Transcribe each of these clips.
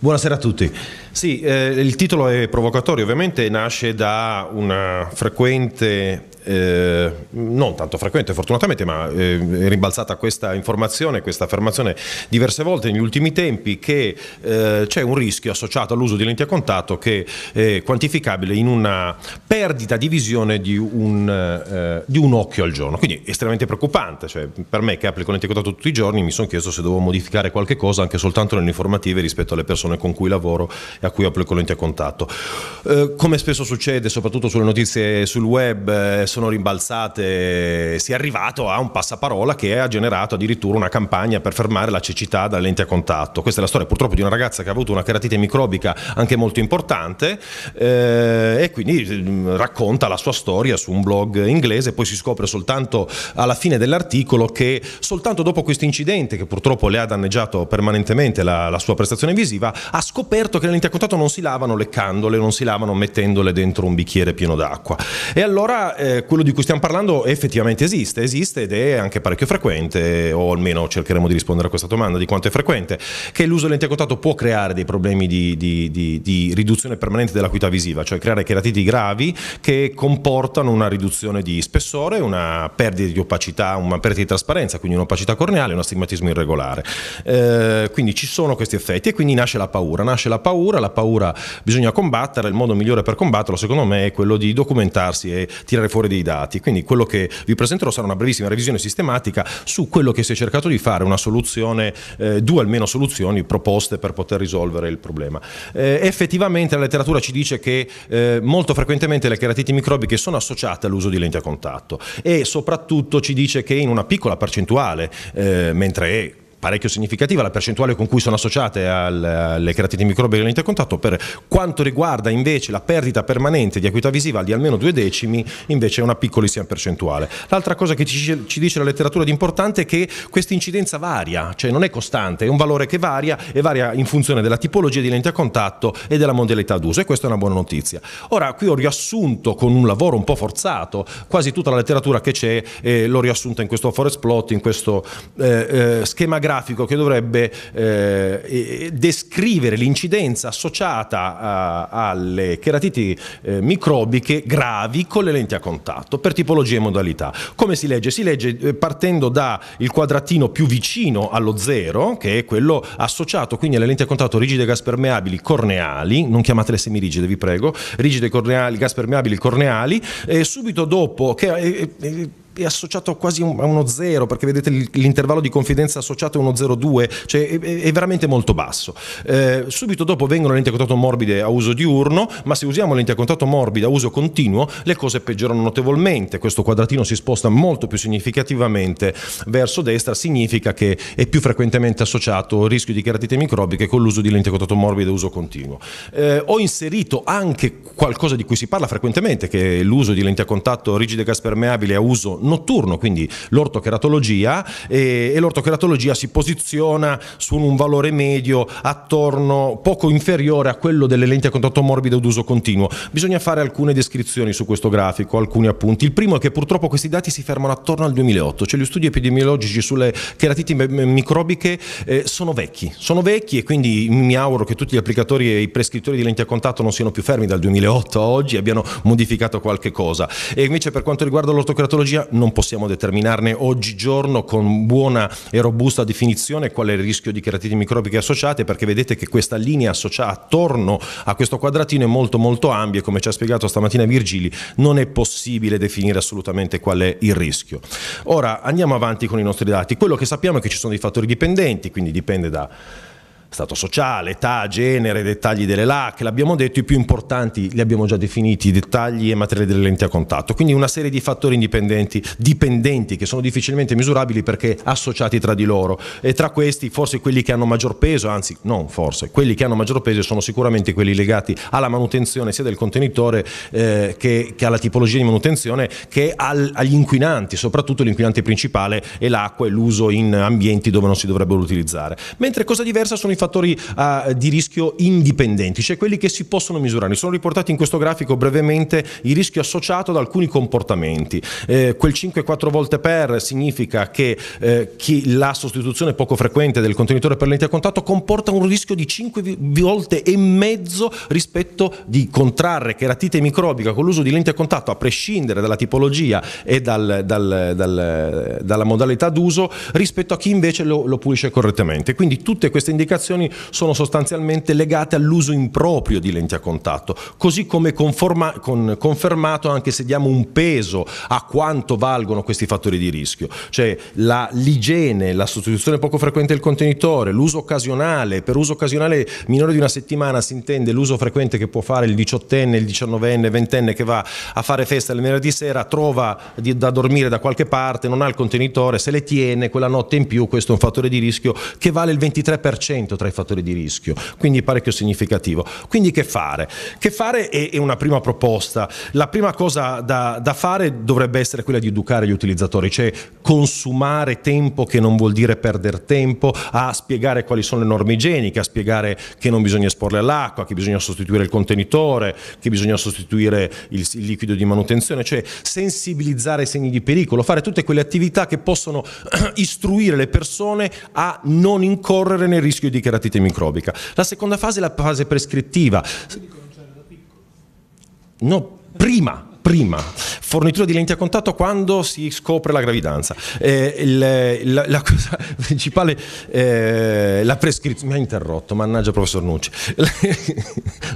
Buonasera a tutti. Sì, eh, il titolo è provocatorio, ovviamente nasce da una frequente, eh, non tanto frequente fortunatamente, ma eh, è rimbalzata questa informazione, questa affermazione diverse volte negli ultimi tempi che eh, c'è un rischio associato all'uso di lenti a contatto che è quantificabile in una perdita di visione di un, eh, di un occhio al giorno, quindi estremamente preoccupante, cioè, per me che applico lenti a contatto tutti i giorni mi sono chiesto se devo modificare qualche cosa anche soltanto nelle informative rispetto alle persone persone con cui lavoro e a cui ho a contatto. Eh, come spesso succede, soprattutto sulle notizie sul web, eh, sono rimbalzate, eh, si è arrivato a un passaparola che ha generato addirittura una campagna per fermare la cecità da lente a contatto. Questa è la storia purtroppo di una ragazza che ha avuto una caratite microbica anche molto importante eh, e quindi mm, racconta la sua storia su un blog inglese, poi si scopre soltanto alla fine dell'articolo che soltanto dopo questo incidente che purtroppo le ha danneggiato permanentemente la, la sua prestazione visiva ha scoperto che le lenti a contatto non si lavano leccandole, non si lavano mettendole dentro un bicchiere pieno d'acqua. E allora eh, quello di cui stiamo parlando effettivamente esiste, esiste ed è anche parecchio frequente, o almeno cercheremo di rispondere a questa domanda di quanto è frequente, che l'uso delle lenti a contatto può creare dei problemi di, di, di, di riduzione permanente dell'acuità visiva, cioè creare cheratiti gravi che comportano una riduzione di spessore, una perdita di opacità, una perdita di trasparenza, quindi un'opacità corneale, e un astigmatismo irregolare. Eh, quindi ci sono questi effetti e quindi nasce la paura. Nasce la paura, la paura bisogna combattere, il modo migliore per combatterla secondo me è quello di documentarsi e tirare fuori dei dati. Quindi quello che vi presenterò sarà una brevissima revisione sistematica su quello che si è cercato di fare, una soluzione, eh, due almeno soluzioni proposte per poter risolvere il problema. Eh, effettivamente la letteratura ci dice che eh, molto frequentemente le keratiti microbiche sono associate all'uso di lenti a contatto e soprattutto ci dice che in una piccola percentuale, eh, mentre è parecchio significativa la percentuale con cui sono associate alle creatine microbiche riunite a contatto. Per quanto riguarda invece la perdita permanente di acuità visiva di almeno due decimi, invece è una piccolissima percentuale. L'altra cosa che ci, dice la letteratura di importante è che questa incidenza varia, cioè non è costante, è un valore che varia e varia in funzione della tipologia di lente a contatto e della modalità d'uso e questa è una buona notizia. Ora qui ho riassunto con un lavoro un po' forzato quasi tutta la letteratura che c'è, eh, l'ho riassunta in questo forest plot, in questo eh, eh, schema grafico che dovrebbe eh, descrivere l'incidenza associata a, alle cheratiti eh, microbiche gravi con le lenti a contatto per tipologie e modalità. Come si legge? Si legge eh, partendo dal quadratino più vicino allo zero, che è quello associato quindi alle lenti a contatto rigide gas permeabili corneali, non chiamatele semirigide vi prego, rigide corneali, gas permeabili corneali, e subito dopo che... Eh, eh, è associato quasi a uno 0 perché vedete l'intervallo di confidenza associato è uno 0,2 cioè è, veramente molto basso eh, subito dopo vengono le lenti a contatto morbide a uso diurno ma se usiamo lenti a contatto morbide a uso continuo le cose peggiorano notevolmente questo quadratino si sposta molto più significativamente verso destra significa che è più frequentemente associato il rischio di keratite microbiche con l'uso di lenti a contatto morbide a uso continuo eh, ho inserito anche qualcosa di cui si parla frequentemente che è l'uso di lenti a contatto rigide gas permeabili a uso notturno, quindi l'ortocheratologia e, e l'ortocheratologia si posiziona su un valore medio attorno poco inferiore a quello delle lenti a contatto morbido d'uso continuo. Bisogna fare alcune descrizioni su questo grafico, alcuni appunti. Il primo è che purtroppo questi dati si fermano attorno al 2008, cioè gli studi epidemiologici sulle cheratiti microbiche eh, sono vecchi, sono vecchi e quindi mi auguro che tutti gli applicatori e i prescrittori di lenti a contatto non siano più fermi dal 2008 a oggi, abbiano modificato qualche cosa. E invece per quanto riguarda l'ortocheratologia non possiamo determinarne oggigiorno con buona e robusta definizione qual è il rischio di cheratiti microbiche associate perché vedete che questa linea associata attorno a questo quadratino è molto molto ampia e come ci ha spiegato stamattina Virgili non è possibile definire assolutamente qual è il rischio. Ora andiamo avanti con i nostri dati, quello che sappiamo è che ci sono dei fattori dipendenti, quindi dipende da stato sociale, età, genere, dettagli delle LAC, l'abbiamo detto, i più importanti li abbiamo già definiti, dettagli e materiali delle lenti a contatto, quindi una serie di fattori indipendenti, dipendenti che sono difficilmente misurabili perché associati tra di loro e tra questi forse quelli che hanno maggior peso, anzi non forse, quelli che hanno maggior peso sono sicuramente quelli legati alla manutenzione sia del contenitore eh, che, che, alla tipologia di manutenzione che al, agli inquinanti, soprattutto l'inquinante principale è l'acqua e l'uso in ambienti dove non si dovrebbero utilizzare, mentre cosa diversa sono i fattori uh, di rischio indipendenti, cioè quelli che si possono misurare. Sono riportati in questo grafico brevemente il rischio associato ad alcuni comportamenti. Eh, quel 5-4 volte per significa che eh, la sostituzione poco frequente del contenitore per lenti a contatto comporta un rischio di 5 volte e mezzo rispetto di contrarre cheratite microbica con l'uso di lenti a contatto, a prescindere dalla tipologia e dal, dal, dal, dalla modalità d'uso, rispetto a chi invece lo, lo pulisce correttamente. Quindi tutte queste indicazioni segnalazioni sono sostanzialmente legate all'uso improprio di lenti a contatto, così come conforma, con, confermato anche se diamo un peso a quanto valgono questi fattori di rischio, cioè la, l'igiene, la sostituzione poco frequente del contenitore, l'uso occasionale, per uso occasionale minore di una settimana si intende l'uso frequente che può fare il diciottenne, il diciannovenne, ventenne che va a fare festa il venerdì sera, trova di, da dormire da qualche parte, non ha il contenitore, se le tiene quella notte in più, questo è un fattore di rischio che vale il 23% tra i fattori di rischio, quindi parecchio significativo. Quindi che fare? Che fare è, una prima proposta. La prima cosa da, da fare dovrebbe essere quella di educare gli utilizzatori, cioè consumare tempo che non vuol dire perdere tempo, a spiegare quali sono le norme igieniche, a spiegare che non bisogna esporle all'acqua, che bisogna sostituire il contenitore, che bisogna sostituire il, il liquido di manutenzione, cioè sensibilizzare i segni di pericolo, fare tutte quelle attività che possono istruire le persone a non incorrere nel rischio di keratite microbica. La seconda fase è la fase prescrittiva. No, prima, prima fornitura di lenti a contatto quando si scopre la gravidanza. Eh, il, la, la, cosa principale, eh, la prescrizione, mi ha interrotto, mannaggia professor Nucci,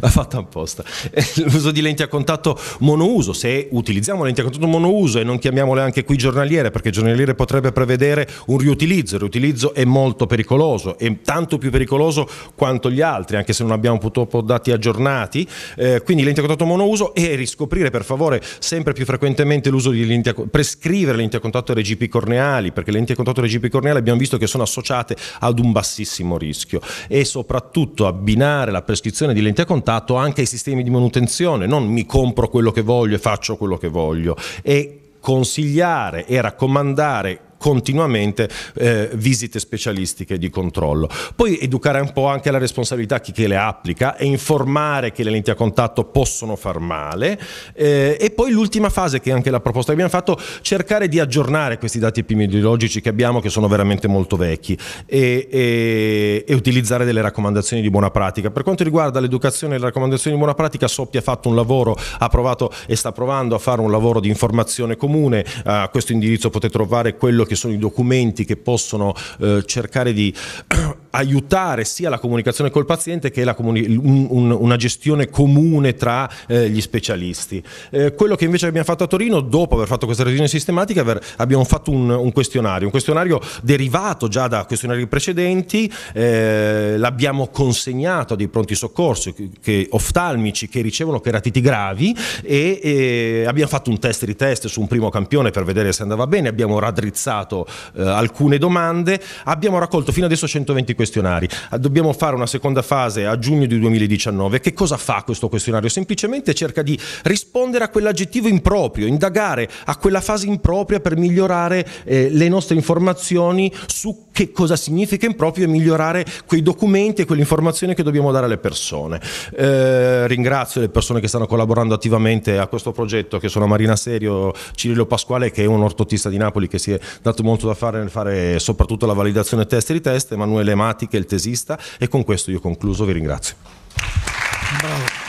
l'ha fatta apposta, eh, l'uso di lenti a contatto monouso, se utilizziamo lenti a contatto monouso e non chiamiamole anche qui giornaliere, perché giornaliere potrebbe prevedere un riutilizzo, il riutilizzo è molto pericoloso, è tanto più pericoloso quanto gli altri, anche se non abbiamo purtroppo dati aggiornati, eh, quindi lenti a contatto monouso e riscoprire per favore sempre più frequentemente frequentemente l'uso di lenti a, prescrivere lenti a contatto RGP corneali, perché le lenti a contatto RGP corneali abbiamo visto che sono associate ad un bassissimo rischio e soprattutto abbinare la prescrizione di lenti a contatto anche ai sistemi di manutenzione, non mi compro quello che voglio e faccio quello che voglio e consigliare e raccomandare continuamente eh, visite specialistiche di controllo. Poi educare un po' anche la responsabilità a chi che le applica e informare che le lenti a contatto possono far male eh, e poi l'ultima fase che è anche la proposta che abbiamo fatto, cercare di aggiornare questi dati epidemiologici che abbiamo che sono veramente molto vecchi e, e, e utilizzare delle raccomandazioni di buona pratica. Per quanto riguarda l'educazione e le raccomandazioni di buona pratica, Soppi ha fatto un lavoro, ha provato e sta provando a fare un lavoro di informazione comune, a questo indirizzo potete trovare quello che che sono i documenti che possono eh, cercare di aiutare sia la comunicazione col paziente che comuni- un, un, una gestione comune tra eh, gli specialisti. Eh, quello che invece abbiamo fatto a Torino, dopo aver fatto questa revisione sistematica, aver, abbiamo fatto un, un, questionario, un questionario derivato già da questionari precedenti, eh, l'abbiamo consegnato a dei pronti soccorsi che, che, oftalmici che ricevono keratiti gravi e, e abbiamo fatto un test retest su un primo campione per vedere se andava bene, abbiamo raddrizzato eh, alcune domande, abbiamo raccolto fino adesso 120 questionari. Ah, dobbiamo fare una seconda fase a giugno di 2019. Che cosa fa questo questionario? Semplicemente cerca di rispondere a quell'aggettivo improprio, indagare a quella fase impropria per migliorare eh, le nostre informazioni su che cosa significa in proprio migliorare quei documenti e quelle informazioni che dobbiamo dare alle persone. Eh, ringrazio le persone che stanno collaborando attivamente a questo progetto, che sono Marina Serio, Cirillo Pasquale, che è un ortotista di Napoli che si è dato molto da fare nel fare soprattutto la validazione test e ritest, Emanuele Mati che è il tesista e con questo io concluso, vi ringrazio. Bravo.